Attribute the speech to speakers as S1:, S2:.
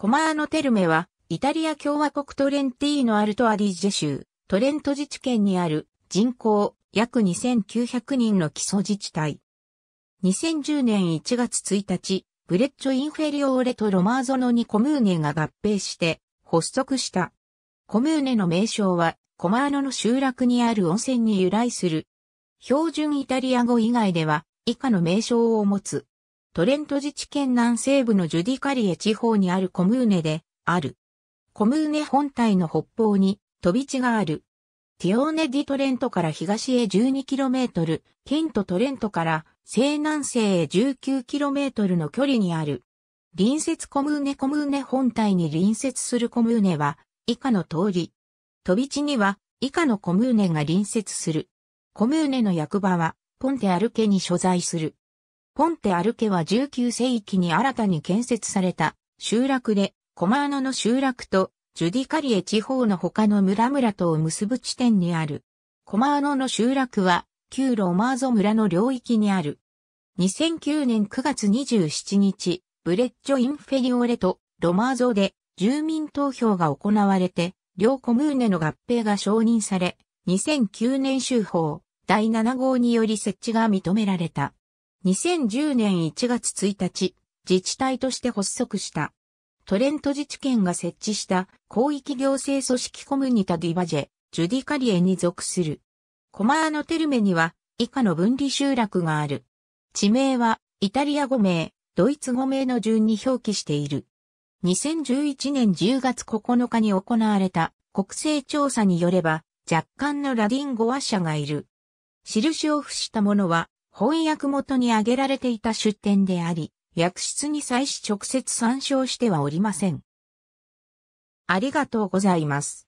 S1: コマーノ・テルメは、イタリア共和国トレンティーノ・アルト・アディジェ州、トレント自治県にある人口約2900人の基礎自治体。2010年1月1日、ブレッチョ・インフェリオーレとロマーゾノにコムーネが合併して発足した。コムーネの名称は、コマーノの集落にある温泉に由来する。標準イタリア語以外では、以下の名称を持つ。トレント自治県南西部のジュディカリエ地方にあるコムーネで、ある。コムーネ本体の北方に、飛び地がある。ティオーネ・ディ・トレントから東へ 12km、県とトレントから西南西へ 19km の距離にある。隣接コムーネコムーネ本体に隣接するコムーネは、以下の通り。飛び地には、以下のコムーネが隣接する。コムーネの役場は、ポンテアルケに所在する。ポンテアルケは19世紀に新たに建設された集落で、コマーノの集落とジュディカリエ地方の他の村々とを結ぶ地点にある。コマーノの集落は、旧ロマーゾ村の領域にある。2009年9月27日、ブレッジョ・インフェリオレとロマーゾで住民投票が行われて、両コムーネの合併が承認され、2009年州法第7号により設置が認められた。2010年1月1日、自治体として発足した。トレント自治県が設置した広域行政組織コムニタディバジェ、ジュディカリエに属する。コマーノテルメには以下の分離集落がある。地名はイタリア語名、ドイツ語名の順に表記している。2011年10月9日に行われた国勢調査によれば若干のラディン語話者がいる。印を付したものは翻訳元に挙げられていた出典であり、訳出に際し直接参照してはおりません。ありがとうございます。